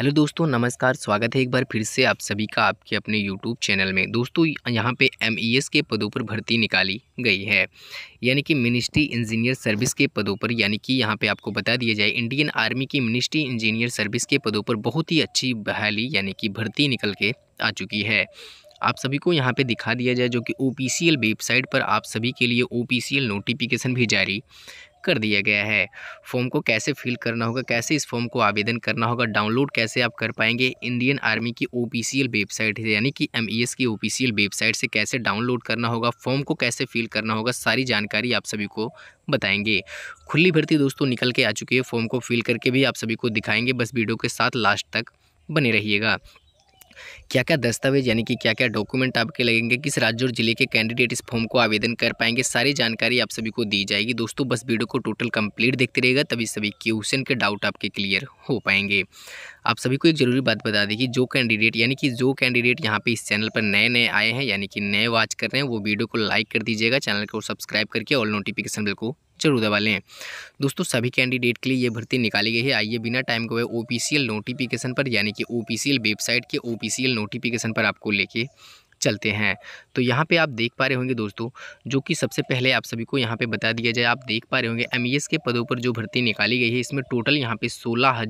hello दोस्तों नमस्कार स्वागत है एक बार फिर से आप सभी का आपके अपने यूट्यूब चैनल में दोस्तों यहां पे एस e के पदों पर भर्ती निकाली गई है यानी कि मिनिस्ट्री इंजीनियर सर्विस के पदों पर यानी कि यहां पे आपको बता दिया जाए इंडियन आर्मी की मिनिस्ट्री इंजीनियर सर्विस के पदों पर बहुत ही अच्छी बहाली यानी कि भर्ती निकल के आ चुकी है आप सभी को यहाँ पर दिखा दिया जाए जो कि ओ वेबसाइट पर आप सभी के लिए ओ नोटिफिकेशन भी जारी कर दिया गया है फॉर्म को कैसे फिल करना होगा कैसे इस फॉर्म को आवेदन करना होगा डाउनलोड कैसे आप कर पाएंगे इंडियन आर्मी की ओ वेबसाइट से यानी कि एम की ओ वेबसाइट से कैसे डाउनलोड करना होगा फॉर्म को कैसे फिल करना होगा सारी जानकारी आप सभी को बताएंगे खुली भर्ती दोस्तों निकल के आ चुकी है फॉर्म को फिल करके भी आप सभी को दिखाएंगे बस वीडियो के साथ लास्ट तक बने रहिएगा क्या क्या दस्तावेज यानी कि क्या क्या डॉक्यूमेंट आपके लगेंगे किस राज्य और जिले के कैंडिडेट इस फॉर्म को आवेदन कर पाएंगे सारी जानकारी आप सभी को दी जाएगी दोस्तों बस वीडियो को टोटल कंप्लीट देखते रहेगा तभी सभी क्वेश्चन के डाउट आपके क्लियर हो पाएंगे आप सभी को एक ज़रूरी बात बता दें कि जो कैंडिडेट यानी कि जो कैंडिडेट यहाँ पे इस चैनल पर नए नए आए हैं यानी कि नए वॉच कर रहे हैं वो वीडियो को लाइक कर दीजिएगा चैनल को सब्सक्राइब करके ऑल नोटिफिकेशन बिल को जरूर दबा लें दोस्तों सभी कैंडिडेट के लिए ये भर्ती निकाली गई है आइए बिना टाइम को ओ पी नोटिफिकेशन पर यानी कि ओ वेबसाइट के ओ नोटिफिकेशन पर आपको लेके चलते हैं तो यहाँ पे आप देख पा रहे होंगे दोस्तों जो कि सबसे पहले आप सभी को यहाँ पे बता दिया जाए आप देख पा रहे होंगे एम e के पदों पर जो भर्ती निकाली गई है इसमें टोटल यहाँ पे सोलह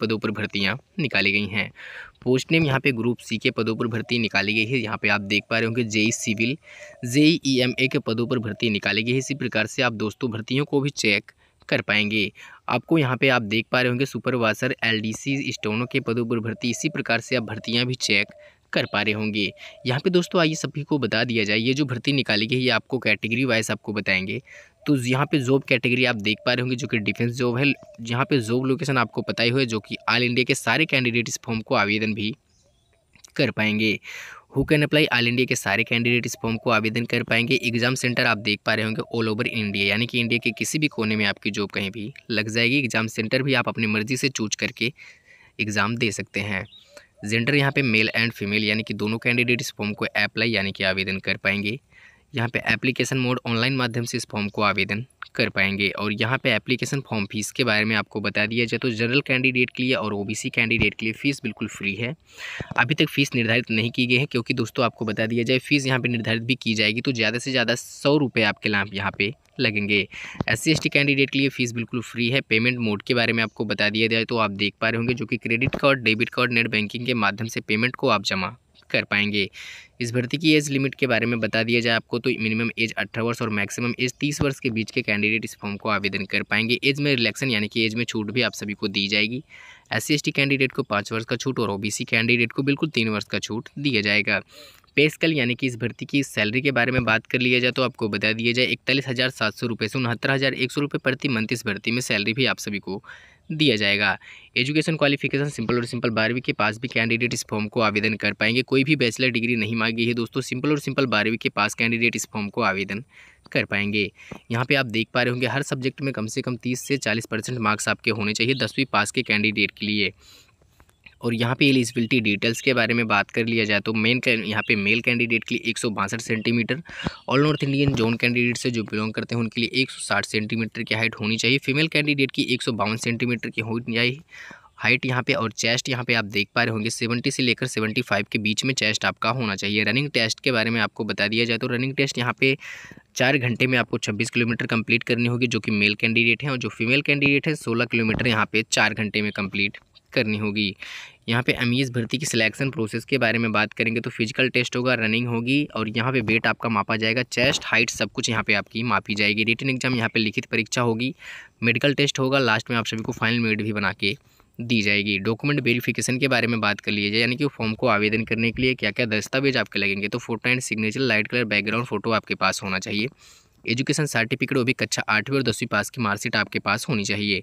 पदों पर भर्तियाँ निकाली गई हैं पोस्ट नेम यहाँ पे ग्रुप सी के पदों पर भर्ती निकाली गई है यहाँ पे आप देख पा रहे होंगे JE civil JE E M A के पदों पर भर्ती निकाली गई है इसी प्रकार से आप दोस्तों भर्तियों को भी चेक कर पाएंगे आपको यहाँ पे आप देख पा रहे होंगे सुपरवाइजर एलडीसी स्टोनों के पदों पर भर्ती इसी प्रकार से आप भर्तियाँ भी चेक कर पा रहे होंगे यहाँ पे दोस्तों आइए सभी को बता दिया जाए ये जो भर्ती निकाली गई है आपको कैटेगरी वाइज आपको बताएंगे तो यहाँ पे जॉब कैटेगरी आप देख पा रहे होंगे जो कि डिफेंस जॉब है यहाँ पे जॉब लोकेशन आपको पता ही हुए जो कि ऑल इंडिया के सारे कैंडिडेट इस फॉर्म को आवेदन भी कर पाएंगे who can apply all India के सारे कैंडिडेट इस फॉर्म को आवेदन कर पाएंगे एग्जाम सेंटर आप देख पा रहे होंगे ऑल ओवर इंडिया यानी कि इंडिया के किसी भी कोने में आपकी जॉब कहीं भी लग जाएगी एग्जाम सेंटर भी आप अपनी मर्जी से चूज करके एग्ज़ाम दे सकते हैं जेंडर यहाँ पे मेल एंड फीमेल यानी कि दोनों कैंडिडेट इस फॉर्म को अप्लाई यानी कि आवेदन कर पाएंगे यहाँ पे एप्लीकेशन मोड ऑनलाइन माध्यम से इस फॉर्म को आवेदन कर पाएंगे और यहाँ पे एप्लीकेशन फॉर्म फीस के बारे में आपको बता दिया जाए तो जनरल कैंडिडेट के लिए और ओबीसी कैंडिडेट के लिए फ़ीस बिल्कुल फ्री है अभी तक फ़ीस निर्धारित नहीं की गई है क्योंकि दोस्तों आपको बता दिया जाए फ़ीस यहाँ पर निर्धारित भी की जाएगी तो ज़्यादा से ज़्यादा सौ रुपये आपके लाभ यहाँ पर लगेंगे एस सी कैंडिडेट के लिए फ़ीस बिल्कुल फ्री है पेमेंट मोड के बारे में आपको बता दिया जाए तो आप देख पा रहे होंगे जो कि credit card debit card net banking के माध्यम से पेमेंट को आप जमा कर पाएंगे इस भर्ती की एज लिमिट के बारे में बता दिया जाए आपको तो मिनिमम एज अठारह वर्ष और मैक्सिमम एज तीस वर्ष के बीच के कैंडिडेट इस फॉर्म को आवेदन कर पाएंगे एज में रिलेक्शन यानी कि एज में छूट भी आप सभी को दी जाएगी एस सी कैंडिडेट को पाँच वर्ष का छूट और ओ कैंडिडेट को बिल्कुल तीन वर्ष का छूट दिया जाएगा पेस्कल यानी कि इस भर्ती की सैलरी के बारे में बात कर लिया जाए तो आपको बता दिया जाए इकतालीस हज़ार सात सौ रुपये से उनहत्तर हज़ार एक सौ रुपये प्रति मंथ इस भर्ती में सैलरी भी आप सभी को दिया जाएगा एजुकेशन क्वालिफिकेशन सिंपल और सिंपल बारहवीं के पास भी कैंडिडेट इस फॉर्म को आवेदन कर पाएंगे कोई भी बैचलर डिग्री नहीं मांगी है दोस्तों सिंपल और सिंपल बारहवीं के पास कैंडिडेट इस फॉर्म को आवेदन कर पाएंगे यहाँ पे आप देख पा रहे होंगे हर सब्जेक्ट में कम से कम तीस से चालीस परसेंट मार्क्स आपके होने चाहिए दसवीं पास के कैंडिडेट के लिए और यहाँ पे एलिजिबिलिटी डिटेल्स के बारे में बात कर लिया जाए तो मेन यहाँ पे मेल कैंडिडेट के लिए एक centimetre all North Indian zone candidate से जो बिलोंग करते हैं उनके लिए एक सेंटीमीटर की हाइट होनी चाहिए फीमेल कैंडिडेट की एक सेंटीमीटर की होनी चाहिए हाइट यहाँ पे और चेस्ट यहाँ पे आप देख पा रहे होंगे सेवेंटी से लेकर सेवेंटी फाइव के बीच में चेस्ट आपका होना चाहिए रनिंग टेस्ट के बारे में आपको बता दिया जाए तो रनिंग टेस्ट यहाँ पे चार घंटे में आपको छब्बीस किलोमीटर कंप्लीट करनी होगी जो कि मेल कैंडिडेट हैं और जो फीमेल कैंडिडेट हैं सोलह किलोमीटर यहाँ पे चार घंटे में कंप्लीट करनी होगी यहाँ पे अमीज़ भर्ती की सिलेक्शन प्रोसेस के बारे में बात करेंगे तो फिजिकल टेस्ट होगा रनिंग होगी और यहाँ पे वेट आपका मापा जाएगा चेस्ट हाइट सब कुछ यहाँ पे आपकी मापी जाएगी रिटर्न एग्जाम यहाँ पे लिखित परीक्षा होगी मेडिकल टेस्ट होगा लास्ट में आप सभी को फाइनल मेड भी बना के दी जाएगी डॉक्यूमेंट वेरिफिकेशन के बारे में बात कर लीजिए यानी कि फॉर्म को आवेदन करने के लिए क्या क्या दस्तावेज आपके लगेंगे तो photo and signature light colour background photo आपके पास होना चाहिए एजुकेशन सर्टिफिकेट वो भी कक्षा आठवीं और दसवीं पास की मार्कशीट आपके पास होनी चाहिए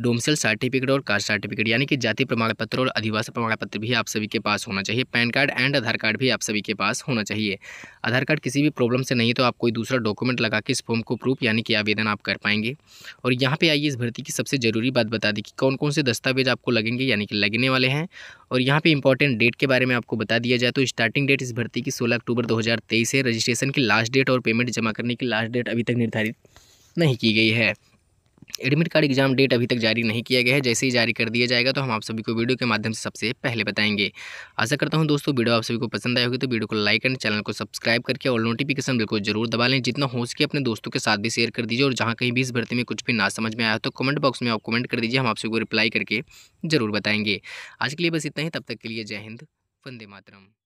डोमसेल सर्टिफिकेट और कास्ट सर्टिफिकेट यानी कि जाति प्रमाण पत्र और अधिवासी प्रमाण पत्र भी आप सभी के पास होना चाहिए PAN card and Aadhaar card भी आप सभी के पास होना चाहिए आधार कार्ड किसी भी प्रॉब्लम से नहीं तो आप कोई दूसरा डॉक्यूमेंट लगा के इस फॉर्म को प्रूफ यानी कि आवेदन आप कर पाएंगे और यहाँ पर आइए इस भर्ती की सबसे ज़रूरी बात बता दें कि कौन कौन से दस्तावेज आपको लगेंगे यानी कि लगने वाले हैं और यहाँ पे इंपॉर्टेंट डेट के बारे में आपको बता दिया जाए तो स्टार्टिंग डेट इस भर्ती की सोलह अक्टूबर 2023 है रजिस्ट्रेशन की लास्ट डेट और पेमेंट जमा करने की लास्ट डेट अभी तक निर्धारित नहीं की गई है एडमिट कार्ड एग्जाम डेट अभी तक जारी नहीं किया गया है जैसे ही जारी कर दिया जाएगा तो हम आप सभी को वीडियो के माध्यम से सबसे पहले बताएंगे आशा करता हूँ दोस्तों वीडियो आप सभी को पसंद आए होगी तो वीडियो को लाइक एंड चैनल को सब्सक्राइब करके और नोटिफिकेशन बिल्कुल जरूर दबा लें जितना हो सके अपने दोस्तों के साथ भी शेयर कर दीजिए और जहाँ कहीं भी इस भर्ती में कुछ भी ना समझ में आया तो कमेंट बॉक्स में आप कमेंट कर दीजिए हम आप सभी को रिप्लाई करके जरूर बताएंगे आज के लिए बस इतना ही तब तक के लिए जय हिंद वंदे मातरम